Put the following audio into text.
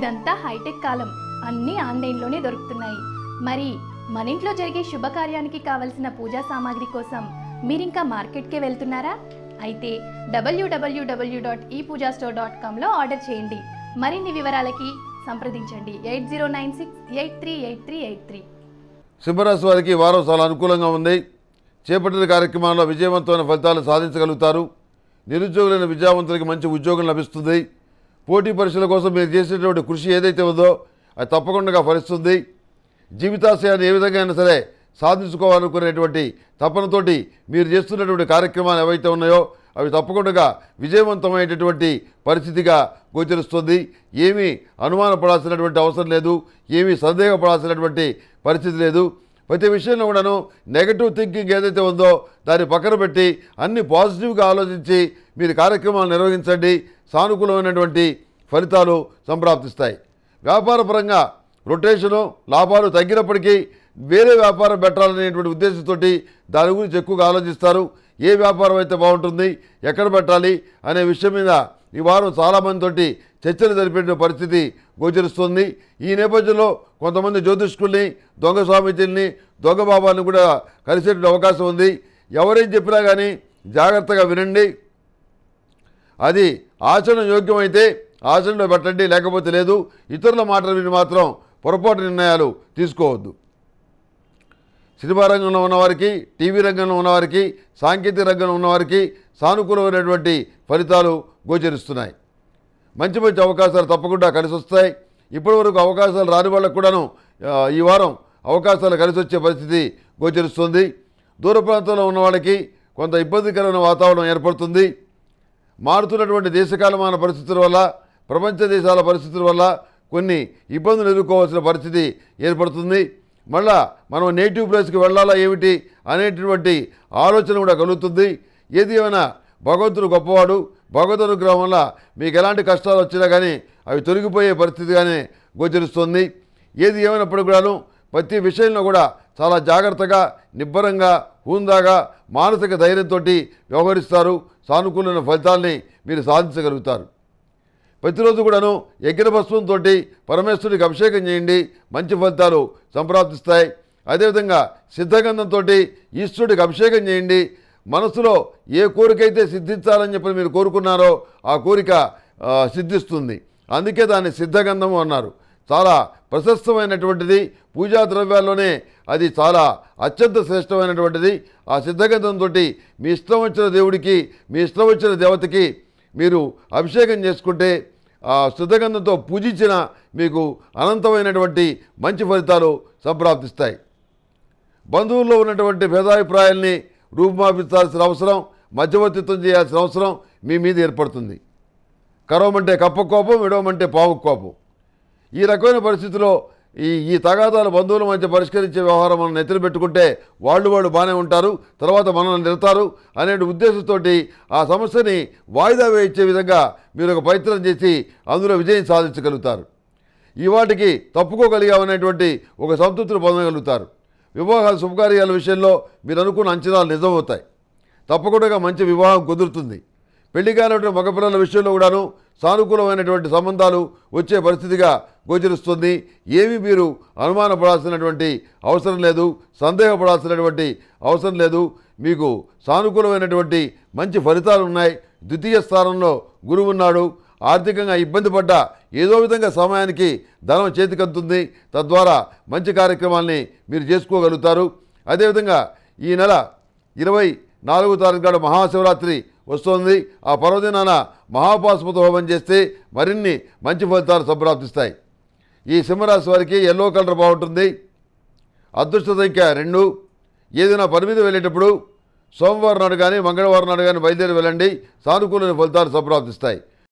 ఇదంతా హైటెక్ కాలం అన్నీ ఆన్లైన్లోనే దొరుకుతున్నాయి మరి మన ఇంట్లో జరిగే శుభకార్యానికి కావలసిన పూజా సామాగ్రి కోసం మీరింకా మార్కెట్కే వెళ్తున్నారా అయితే W W W dot E Puja store dot కామ్లో ఆర్డర్ చేయండి మరిన్ని వివరాలకి సంప్రదించండి eight zero nine six eight three eight three eight three సింహరాశి వారికి వారం చాలా అనుకూలంగా ఉంది చేపట్టిన కార్యక్రమాల్లో విజయవంతమైన ఫలితాలు సాధించగలుగుతారు నిరుద్యోగులైన విద్యావంతులకి మంచి ఉద్యోగం లభిస్తుంది పోటీ పరీక్షల కోసం మీరు చేసేటువంటి కృషి ఏదైతే ఉందో అది తప్పకుండా ఫలిస్తుంది జీవితాశయాన్ని ఏ విధంగా అయినా సరే సాధించుకోవాలనుకునేటువంటి తపనతోటి మీరు చేస్తున్నటువంటి కార్యక్రమాలు ఏవైతే ఉన్నాయో అవి తప్పకుండా విజయవంతమైనటువంటి పరిస్థితిగా గోచరిస్తుంది ఏమీ అనుమానపడాల్సినటువంటి అవసరం లేదు ఏమీ సందేహపడాల్సినటువంటి పరిస్థితి లేదు ప్రతి విషయంలో కూడాను నెగటివ్ థింకింగ్ ఏదైతే ఉందో దాన్ని పక్కన పెట్టి అన్ని పాజిటివ్గా ఆలోచించి మీరు కార్యక్రమాలు నిర్వహించండి సానుకూలమైనటువంటి ఫలితాలు సంప్రాప్తిస్తాయి వ్యాపారపరంగా రొటేషను లాభాలు తగ్గినప్పటికీ వేరే వ్యాపారం పెట్టాలనేటువంటి ఉద్దేశంతో దాని గురించి ఎక్కువగా ఆలోచిస్తారు ఏ వ్యాపారం అయితే బాగుంటుంది ఎక్కడ పెట్టాలి అనే విషయం మీద ఈ వారం చాలామందితోటి చర్చలు జరిపే పరిస్థితి గోచరిస్తుంది ఈ నేపథ్యంలో కొంతమంది జ్యోతిష్కుల్ని దొంగ స్వామీజీల్ని దొంగ బాబాలను కూడా కలిసేటువంటి అవకాశం ఉంది ఎవరేం చెప్పినా కానీ జాగ్రత్తగా వినండి అది ఆచరణ యోగ్యమైతే ఆచరణలో పెట్టండి లేకపోతే లేదు ఇతరుల మాటలు విని మాత్రం పొరపాటు నిర్ణయాలు తీసుకోవద్దు సినిమా రంగంలో ఉన్నవారికి టీవీ రంగంలో ఉన్నవారికి సాంకేతిక రంగంలో ఉన్నవారికి సానుకూలమైనటువంటి ఫలితాలు గోచరిస్తున్నాయి మంచి మంచి అవకాశాలు తప్పకుండా కలిసి వస్తాయి ఇప్పటివరకు అవకాశాలు రాని వాళ్ళకు కూడాను ఈ వారం అవకాశాలు కలిసి వచ్చే పరిస్థితి గోచరిస్తుంది దూర ప్రాంతంలో ఉన్న వాళ్ళకి కొంత ఇబ్బందికరమైన వాతావరణం ఏర్పడుతుంది మారుతున్నటువంటి దేశకాలమాన పరిస్థితుల వల్ల ప్రపంచ దేశాల పరిస్థితుల వల్ల కొన్ని ఇబ్బందులు ఎదుర్కోవాల్సిన పరిస్థితి ఏర్పడుతుంది మళ్ళా మనం నేటివ్ ప్లేస్కి వెళ్ళాలా ఏమిటి అనేటటువంటి ఆలోచన కూడా కలుగుతుంది ఏది ఏమైనా భగవంతుడు గొప్పవాడు భగవద్ అనుగ్రహం వల్ల మీకు ఎలాంటి కష్టాలు వచ్చినా కానీ అవి తొలగిపోయే పరిస్థితిగానే గోచరిస్తుంది ఏది ఏమైనప్పుడు కూడాను ప్రతి విషయంలో కూడా చాలా జాగ్రత్తగా నిబ్బరంగా హుందాగా మానసిక ధైర్యంతో వ్యవహరిస్తారు సానుకూలమైన ఫలితాల్ని మీరు సాధించగలుగుతారు ప్రతిరోజు కూడాను యజ్ఞభస్వంతో పరమేశ్వరుడికి అభిషేకం చేయండి మంచి ఫలితాలు సంప్రాప్తిస్తాయి అదేవిధంగా సిద్ధగంధంతో ఈశ్వరుడికి అభిషేకం చేయండి మనసులో ఏ కోరికైతే సిద్ధించాలని చెప్పి మీరు కోరుకున్నారో ఆ కోరిక సిద్ధిస్తుంది అందుకే దాన్ని సిద్ధగంధము అన్నారు చాలా ప్రశస్తమైనటువంటిది పూజా ద్రవ్యాల్లోనే అది చాలా అత్యంత శ్రేష్టమైనటువంటిది ఆ సిద్ధగంధంతో మీ ఇష్టం వచ్చిన దేవుడికి మీ ఇష్టం వచ్చిన దేవతకి మీరు అభిషేకం చేసుకుంటే ఆ సిద్ధగంధంతో పూజించిన మీకు అనంతమైనటువంటి మంచి ఫలితాలు సంప్రాప్తిస్తాయి బంధువుల్లో ఉన్నటువంటి భేదాభిప్రాయాల్ని రూపుమాపించాల్సిన అవసరం మధ్యవర్తిత్వం చేయాల్సిన అవసరం మీ మీద ఏర్పడుతుంది కరవమంటే కప్పకోపం విడవమంటే పావు కోపం ఈ రకమైన పరిస్థితిలో ఈ ఈ తగాదాలు బంధువుల మధ్య పరిష్కరించే వ్యవహారం మనం నెత్తిన పెట్టుకుంటే వాళ్ళు వాళ్ళు బాగానే ఉంటారు తర్వాత మనల్ని నిలుతారు అనే ఉద్దేశంతో ఆ సమస్యని వాయిదా వేయించే విధంగా మీరు ఒక ప్రయత్నం చేసి అందులో విజయం సాధించగలుగుతారు ఈ వాటికి తప్పుకోగలిగామనేటువంటి ఒక సంతృప్తిని పొందగలుగుతారు వివాహాల శుభకార్యాల విషయంలో మీరు అనుకున్న అంచనాలు నిజమవుతాయి తప్పకుండా మంచి వివాహం కుదురుతుంది పెళ్లి కానటువంటి మగపిల్లల విషయంలో కూడాను సానుకూలమైనటువంటి సంబంధాలు వచ్చే పరిస్థితిగా గోచరిస్తుంది ఏమి మీరు అనుమానపడాల్సినటువంటి అవసరం లేదు సందేహపడాల్సినటువంటి అవసరం లేదు మీకు సానుకూలమైనటువంటి మంచి ఫలితాలు ఉన్నాయి ద్వితీయ స్థానంలో గురువు ఉన్నాడు ఆర్థికంగా ఇబ్బంది పడ్డ ఏదో విధంగా సమయానికి ధనం చేతికందుతుంది తద్వారా మంచి కార్యక్రమాల్ని మీరు చేసుకోగలుగుతారు అదేవిధంగా ఈ నెల ఇరవై నాలుగో తారీఖు నాడు మహాశివరాత్రి వస్తోంది ఆ పర్వదినాన మహాపాశుపతి హోమం చేస్తే మరిన్ని మంచి ఫలితాలు సంప్రాప్తిస్తాయి ఈ సింహరాశి వారికి ఎల్లో కలర్ బాగుంటుంది అదృష్ట సంఖ్య రెండు ఏదైనా పని మీద వెళ్ళేటప్పుడు సోమవారం నాడు కానీ మంగళవారం నాడు కానీ బయలుదేరి వెళ్ళండి సానుకూల ఫలితాలు సంప్రాప్తిస్తాయి